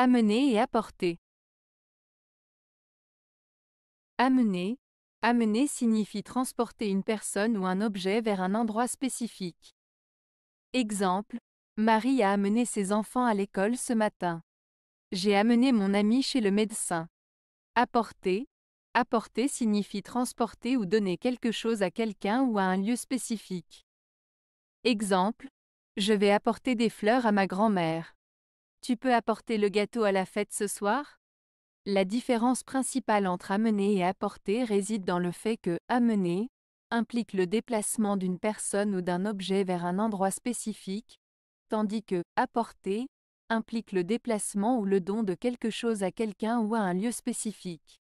Amener et apporter. Amener. Amener signifie transporter une personne ou un objet vers un endroit spécifique. Exemple. Marie a amené ses enfants à l'école ce matin. J'ai amené mon ami chez le médecin. Apporter. Apporter signifie transporter ou donner quelque chose à quelqu'un ou à un lieu spécifique. Exemple. Je vais apporter des fleurs à ma grand-mère. Tu peux apporter le gâteau à la fête ce soir La différence principale entre amener et apporter réside dans le fait que amener implique le déplacement d'une personne ou d'un objet vers un endroit spécifique, tandis que apporter implique le déplacement ou le don de quelque chose à quelqu'un ou à un lieu spécifique.